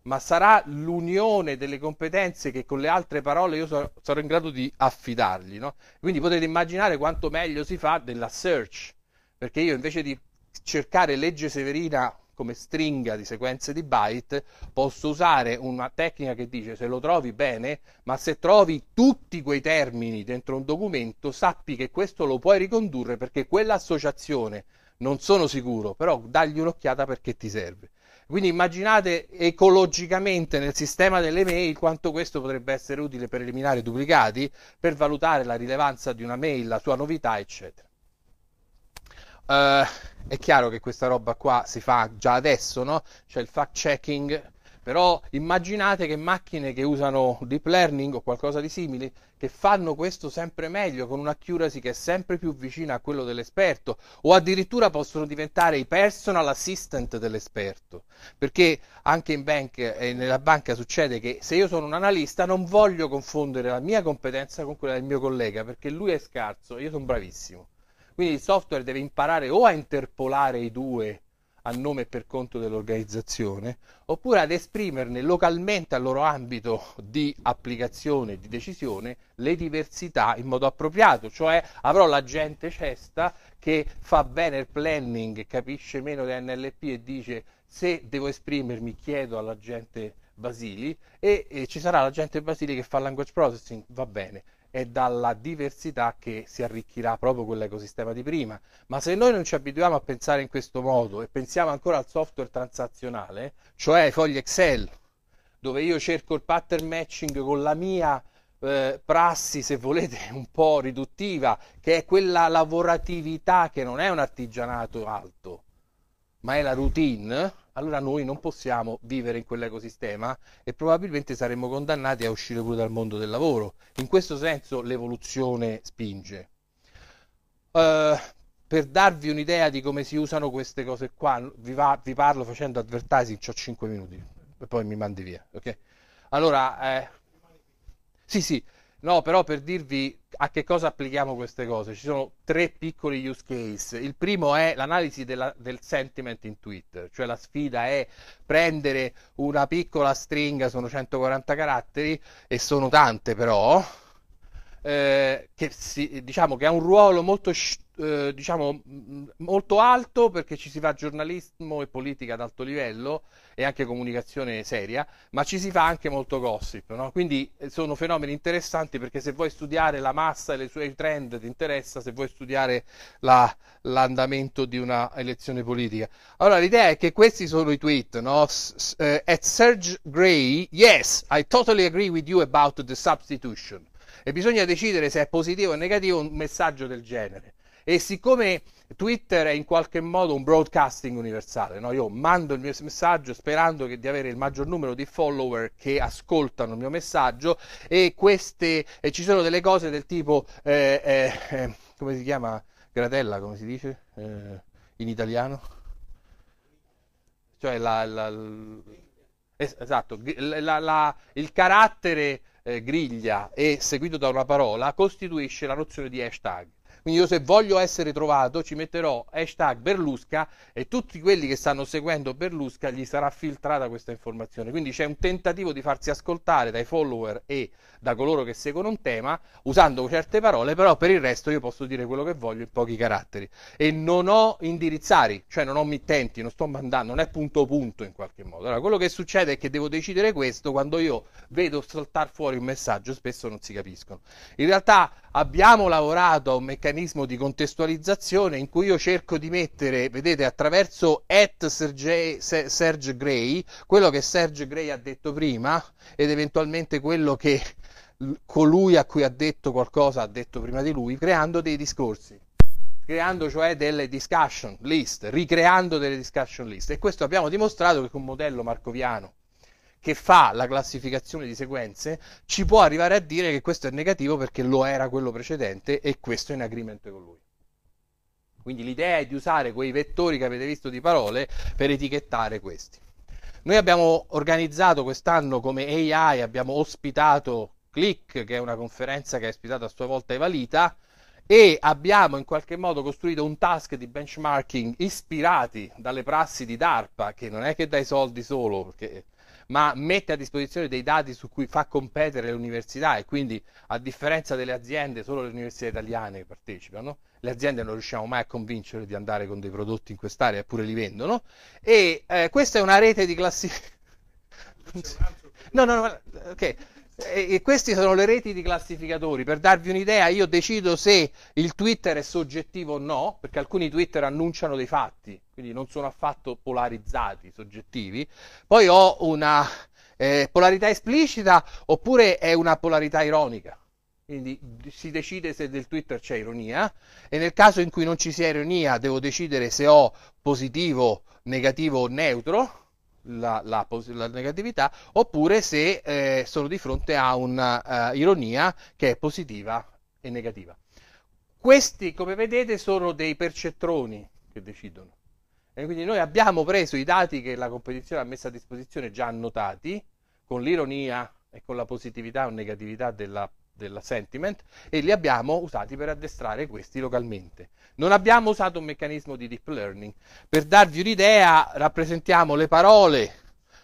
ma sarà l'unione delle competenze che con le altre parole io sarò in grado di affidargli. No? Quindi potete immaginare quanto meglio si fa della search, perché io invece di cercare legge Severina come stringa di sequenze di byte, posso usare una tecnica che dice se lo trovi bene, ma se trovi tutti quei termini dentro un documento, sappi che questo lo puoi ricondurre perché quell'associazione, non sono sicuro, però dagli un'occhiata perché ti serve. Quindi immaginate ecologicamente nel sistema delle mail quanto questo potrebbe essere utile per eliminare i duplicati, per valutare la rilevanza di una mail, la sua novità, eccetera. Uh, è chiaro che questa roba qua si fa già adesso, no? C'è il fact checking, però immaginate che macchine che usano deep learning o qualcosa di simile, che fanno questo sempre meglio, con un'accuracy che è sempre più vicina a quello dell'esperto, o addirittura possono diventare i personal assistant dell'esperto. Perché anche in bank, e eh, nella banca succede che se io sono un analista non voglio confondere la mia competenza con quella del mio collega, perché lui è scarso e io sono bravissimo. Quindi il software deve imparare o a interpolare i due a nome e per conto dell'organizzazione, oppure ad esprimerne localmente al loro ambito di applicazione, e di decisione, le diversità in modo appropriato, cioè avrò l'agente cesta che fa bene il planning, capisce meno NLP e dice se devo esprimermi chiedo all'agente Basili e, e ci sarà l'agente Basili che fa language processing, va bene, è dalla diversità che si arricchirà proprio quell'ecosistema di prima. Ma se noi non ci abituiamo a pensare in questo modo e pensiamo ancora al software transazionale, cioè ai fogli Excel, dove io cerco il pattern matching con la mia eh, prassi, se volete, un po' riduttiva, che è quella lavoratività che non è un artigianato alto, ma è la routine, allora noi non possiamo vivere in quell'ecosistema e probabilmente saremmo condannati a uscire pure dal mondo del lavoro. In questo senso l'evoluzione spinge. Uh, per darvi un'idea di come si usano queste cose qua, vi, va, vi parlo facendo advertising, ho 5 minuti e poi mi mandi via. Okay? Allora, eh, sì, sì, no, però per dirvi a che cosa applichiamo queste cose? Ci sono tre piccoli use case. Il primo è l'analisi della, del sentiment in Twitter, cioè la sfida è prendere una piccola stringa, sono 140 caratteri e sono tante però, eh, che si, diciamo che ha un ruolo molto eh, diciamo molto alto perché ci si fa giornalismo e politica ad alto livello e anche comunicazione seria, ma ci si fa anche molto gossip, no? quindi eh, sono fenomeni interessanti perché se vuoi studiare la massa e le sue trend ti interessa, se vuoi studiare la, l'andamento di una elezione politica. Allora l'idea è che questi sono i tweet, no? S- eh, at Serge Gray, yes, I totally agree with you about the substitution. E bisogna decidere se è positivo o negativo un messaggio del genere. E siccome Twitter è in qualche modo un broadcasting universale, no? io mando il mio messaggio sperando di avere il maggior numero di follower che ascoltano il mio messaggio e, queste, e ci sono delle cose del tipo, eh, eh, eh come si chiama, gratella, come si dice eh, in italiano? Cioè la, la, esatto, la, esatto, il carattere eh, griglia e seguito da una parola costituisce la nozione di hashtag. Quindi io se voglio essere trovato ci metterò hashtag Berlusca e tutti quelli che stanno seguendo Berlusca gli sarà filtrata questa informazione. Quindi c'è un tentativo di farsi ascoltare dai follower e da coloro che seguono un tema usando certe parole, però per il resto io posso dire quello che voglio in pochi caratteri e non ho indirizzari, cioè non ho mittenti, non sto mandando, non è punto punto in qualche modo. Allora, quello che succede è che devo decidere questo quando io vedo saltare fuori un messaggio, spesso non si capiscono. In realtà abbiamo lavorato a un meccanismo di contestualizzazione in cui io cerco di mettere, vedete, attraverso at Sergei, Serge Gray, quello che Serge Gray ha detto prima ed eventualmente quello che colui a cui ha detto qualcosa ha detto prima di lui, creando dei discorsi, creando cioè delle discussion list, ricreando delle discussion list. E questo abbiamo dimostrato che con un modello marcoviano che fa la classificazione di sequenze ci può arrivare a dire che questo è negativo perché lo era quello precedente e questo è in agreement con lui. Quindi l'idea è di usare quei vettori che avete visto di parole per etichettare questi. Noi abbiamo organizzato quest'anno come AI, abbiamo ospitato Click, che è una conferenza che è ospitata a sua volta Evalita, e abbiamo in qualche modo costruito un task di benchmarking ispirati dalle prassi di DARPA, che non è che dà i soldi solo, perché, ma mette a disposizione dei dati su cui fa competere le università e quindi a differenza delle aziende, solo le università italiane partecipano, le aziende non riusciamo mai a convincere di andare con dei prodotti in quest'area, eppure li vendono, e eh, questa è una rete di classifica... No, no, no, ok. E queste sono le reti di classificatori. Per darvi un'idea, io decido se il Twitter è soggettivo o no, perché alcuni Twitter annunciano dei fatti, quindi non sono affatto polarizzati, soggettivi. Poi ho una eh, polarità esplicita oppure è una polarità ironica. Quindi si decide se del Twitter c'è ironia e nel caso in cui non ci sia ironia devo decidere se ho positivo, negativo o neutro la, la, la, negatività, oppure se eh, sono di fronte a un'ironia eh, uh, che è positiva e negativa. Questi, come vedete, sono dei percettroni che decidono. E quindi noi abbiamo preso i dati che la competizione ha messo a disposizione già annotati, con l'ironia e con la positività o negatività della della sentiment e li abbiamo usati per addestrare questi localmente. Non abbiamo usato un meccanismo di deep learning. Per darvi un'idea, rappresentiamo le parole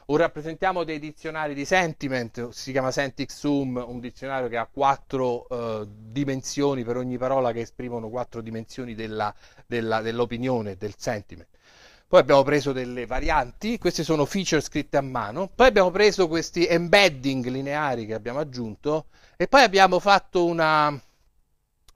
o rappresentiamo dei dizionari di sentiment, si chiama Sentix Zoom, un dizionario che ha quattro eh, dimensioni per ogni parola che esprimono quattro dimensioni della, della, dell'opinione, del sentiment poi abbiamo preso delle varianti, queste sono feature scritte a mano, poi abbiamo preso questi embedding lineari che abbiamo aggiunto e poi abbiamo fatto una,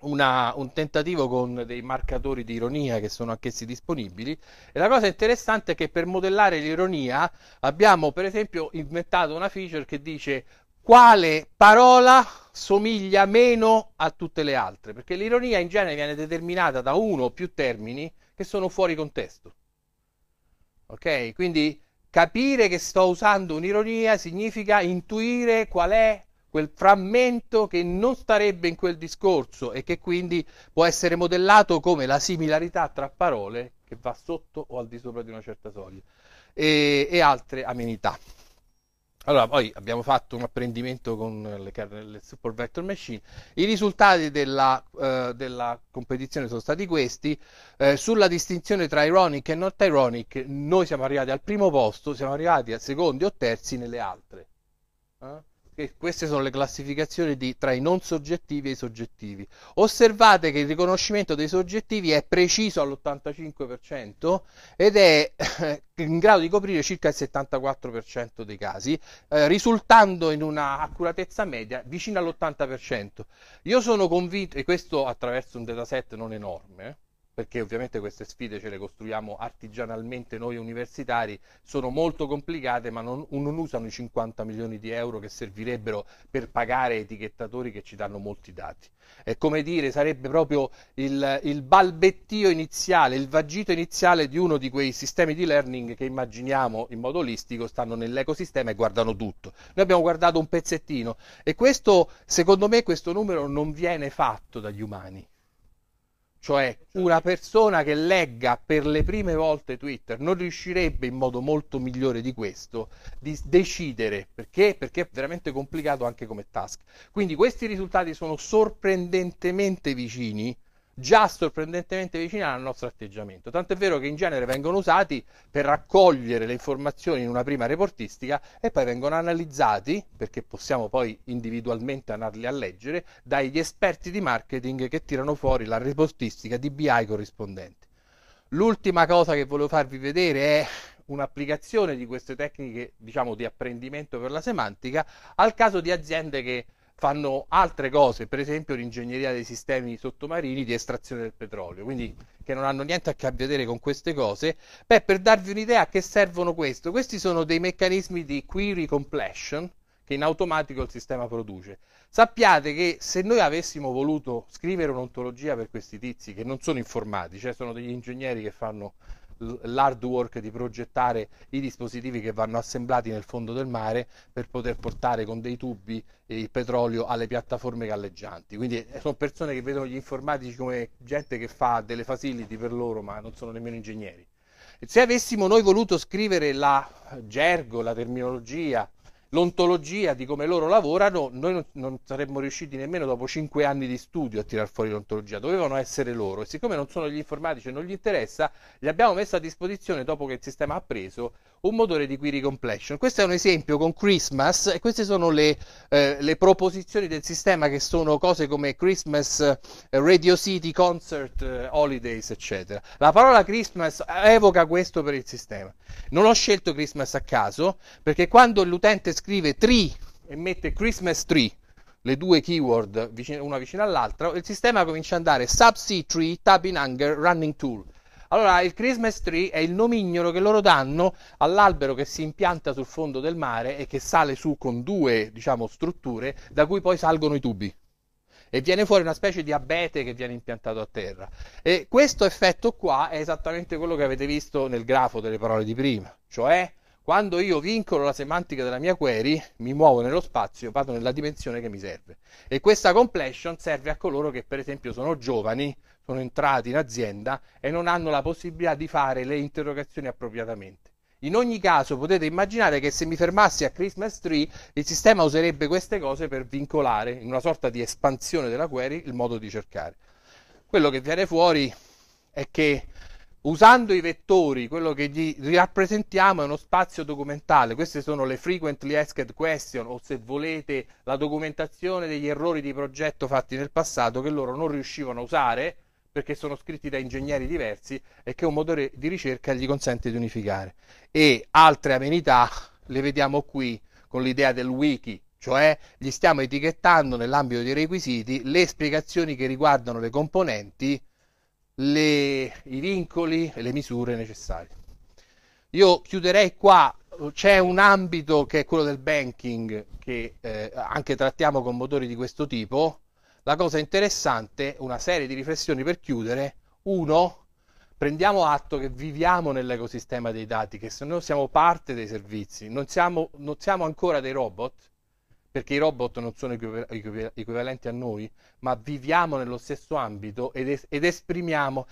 una, un tentativo con dei marcatori di ironia che sono anch'essi disponibili e la cosa interessante è che per modellare l'ironia abbiamo per esempio inventato una feature che dice quale parola somiglia meno a tutte le altre perché l'ironia in genere viene determinata da uno o più termini che sono fuori contesto Ok? Quindi capire che sto usando un'ironia significa intuire qual è quel frammento che non starebbe in quel discorso e che quindi può essere modellato come la similarità tra parole che va sotto o al di sopra di una certa soglia e, e altre amenità. Allora, poi abbiamo fatto un apprendimento con le, le Super Vector Machine. I risultati della, eh, della competizione sono stati questi. Eh, sulla distinzione tra ironic e not ironic, noi siamo arrivati al primo posto, siamo arrivati a secondi o terzi nelle altre. Eh? che queste sono le classificazioni di, tra i non soggettivi e i soggettivi. Osservate che il riconoscimento dei soggettivi è preciso all'85% ed è eh, in grado di coprire circa il 74% dei casi, eh, risultando in una accuratezza media vicina all'80%. Io sono convinto, e questo attraverso un dataset non enorme, perché ovviamente queste sfide ce le costruiamo artigianalmente noi universitari, sono molto complicate ma non, non, usano i 50 milioni di euro che servirebbero per pagare etichettatori che ci danno molti dati. È come dire, sarebbe proprio il, il balbettio iniziale, il vagito iniziale di uno di quei sistemi di learning che immaginiamo in modo olistico, stanno nell'ecosistema e guardano tutto. Noi abbiamo guardato un pezzettino e questo, secondo me, questo numero non viene fatto dagli umani cioè certo. una persona che legga per le prime volte Twitter non riuscirebbe in modo molto migliore di questo di decidere perché? Perché è veramente complicato anche come task. Quindi questi risultati sono sorprendentemente vicini già sorprendentemente vicina al nostro atteggiamento. Tant'è vero che in genere vengono usati per raccogliere le informazioni in una prima reportistica e poi vengono analizzati, perché possiamo poi individualmente andarli a leggere, dagli esperti di marketing che tirano fuori la reportistica di BI corrispondente. L'ultima cosa che volevo farvi vedere è un'applicazione di queste tecniche, diciamo, di apprendimento per la semantica al caso di aziende che fanno altre cose, per esempio l'ingegneria dei sistemi sottomarini di estrazione del petrolio, quindi che non hanno niente a che vedere con queste cose. Beh, per darvi un'idea a che servono questo, questi sono dei meccanismi di query completion che in automatico il sistema produce. Sappiate che se noi avessimo voluto scrivere un'ontologia per questi tizi che non sono informatici, cioè sono degli ingegneri che fanno l'hard work di progettare i dispositivi che vanno assemblati nel fondo del mare per poter portare con dei tubi il petrolio alle piattaforme galleggianti. Quindi eh, sono persone che vedono gli informatici come gente che fa delle facility per loro, ma non sono nemmeno ingegneri. Se avessimo noi voluto scrivere la gergo, la terminologia, l'ontologia di come loro lavorano, noi non, non saremmo riusciti nemmeno dopo cinque anni di studio a tirar fuori l'ontologia, dovevano essere loro e siccome non sono gli informatici e non gli interessa, li abbiamo messi a disposizione dopo che il sistema ha preso un motore di query completion. Questo è un esempio con Christmas e queste sono le, eh, le proposizioni del sistema che sono cose come Christmas, eh, Radio City, Concert, eh, Holidays, eccetera. La parola Christmas evoca questo per il sistema. Non ho scelto Christmas a caso perché quando l'utente scrive tree e mette Christmas tree, le due keyword vicino, una vicino all'altra, il sistema comincia ad andare subsea tree, tab in anger, running tool allora, il Christmas tree è il nomignolo che loro danno all'albero che si impianta sul fondo del mare e che sale su con due, diciamo, strutture da cui poi salgono i tubi e viene fuori una specie di abete che viene impiantato a terra. E questo effetto qua è esattamente quello che avete visto nel grafo delle parole di prima, cioè quando io vincolo la semantica della mia query, mi muovo nello spazio, vado nella dimensione che mi serve. E questa completion serve a coloro che per esempio sono giovani sono entrati in azienda e non hanno la possibilità di fare le interrogazioni appropriatamente. In ogni caso potete immaginare che se mi fermassi a Christmas Tree il sistema userebbe queste cose per vincolare in una sorta di espansione della query il modo di cercare. Quello che viene fuori è che usando i vettori, quello che gli rappresentiamo è uno spazio documentale. Queste sono le frequently asked question o se volete la documentazione degli errori di progetto fatti nel passato che loro non riuscivano a usare perché sono scritti da ingegneri diversi e che un motore di ricerca gli consente di unificare. E altre amenità le vediamo qui con l'idea del wiki, cioè gli stiamo etichettando nell'ambito dei requisiti le spiegazioni che riguardano le componenti, le, i vincoli e le misure necessarie. Io chiuderei qua, c'è un ambito che è quello del banking che eh, anche trattiamo con motori di questo tipo, la cosa interessante, una serie di riflessioni per chiudere, uno, prendiamo atto che viviamo nell'ecosistema dei dati, che se noi siamo parte dei servizi, non siamo, non siamo ancora dei robot, perché i robot non sono equivalenti a noi, ma viviamo nello stesso ambito ed, es- ed, esprimiamo.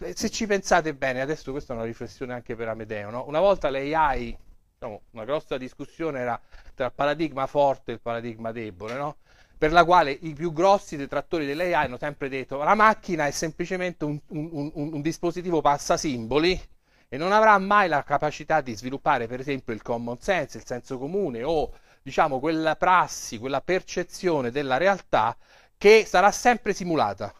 Eh, se ci pensate bene, adesso questa è una riflessione anche per Amedeo, no? una volta l'AI, diciamo, una grossa discussione era tra il paradigma forte e il paradigma debole, no? per la quale i più grossi detrattori dell'AI hanno sempre detto la macchina è semplicemente un, un, un, un dispositivo passasimboli e non avrà mai la capacità di sviluppare per esempio il common sense, il senso comune o diciamo quella prassi, quella percezione della realtà che sarà sempre simulata.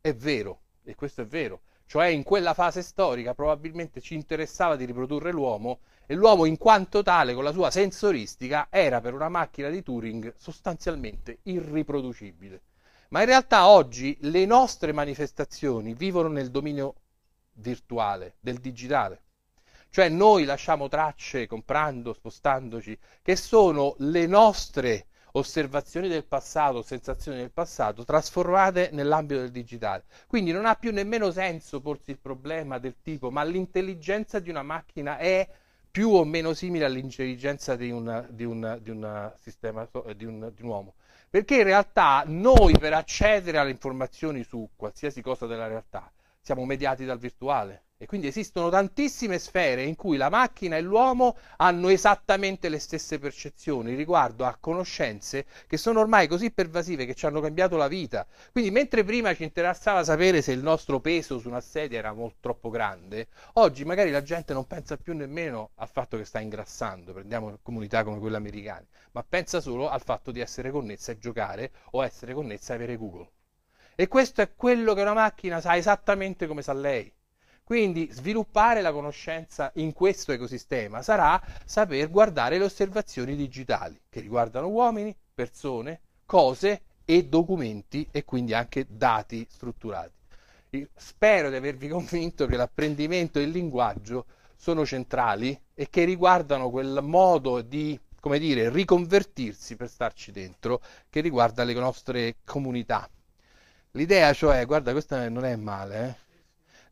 È vero, e questo è vero. Cioè in quella fase storica probabilmente ci interessava di riprodurre l'uomo e l'uomo in quanto tale, con la sua sensoristica, era per una macchina di Turing sostanzialmente irriproducibile. Ma in realtà oggi le nostre manifestazioni vivono nel dominio virtuale, del digitale. Cioè noi lasciamo tracce comprando, spostandoci, che sono le nostre osservazioni del passato, sensazioni del passato, trasformate nell'ambito del digitale. Quindi non ha più nemmeno senso porsi il problema del tipo ma l'intelligenza di una macchina è più o meno simile all'intelligenza di, una, di, una, di, una sistema, di, un, di un uomo. Perché in realtà noi per accedere alle informazioni su qualsiasi cosa della realtà siamo mediati dal virtuale. E quindi esistono tantissime sfere in cui la macchina e l'uomo hanno esattamente le stesse percezioni riguardo a conoscenze che sono ormai così pervasive che ci hanno cambiato la vita. Quindi mentre prima ci interessava sapere se il nostro peso su una sedia era molto, troppo grande, oggi magari la gente non pensa più nemmeno al fatto che sta ingrassando, prendiamo comunità come quelle americane, ma pensa solo al fatto di essere connessa e giocare o essere connessa e avere Google. E questo è quello che una macchina sa esattamente come sa lei. Quindi sviluppare la conoscenza in questo ecosistema sarà saper guardare le osservazioni digitali che riguardano uomini, persone, cose e documenti e quindi anche dati strutturati. Spero di avervi convinto che l'apprendimento e il linguaggio sono centrali e che riguardano quel modo di come dire, riconvertirsi per starci dentro che riguarda le nostre comunità. L'idea cioè, guarda, questa non è male, eh?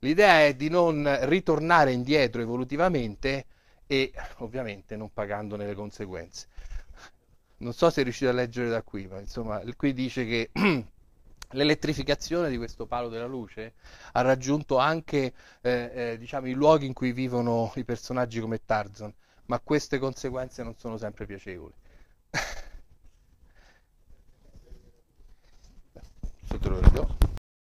L'idea è di non ritornare indietro evolutivamente e ovviamente non pagandone le conseguenze. Non so se riuscite a leggere da qui, ma insomma, qui dice che l'elettrificazione di questo palo della luce ha raggiunto anche eh, eh, diciamo, i luoghi in cui vivono i personaggi come Tarzan, ma queste conseguenze non sono sempre piacevoli. Sotto lo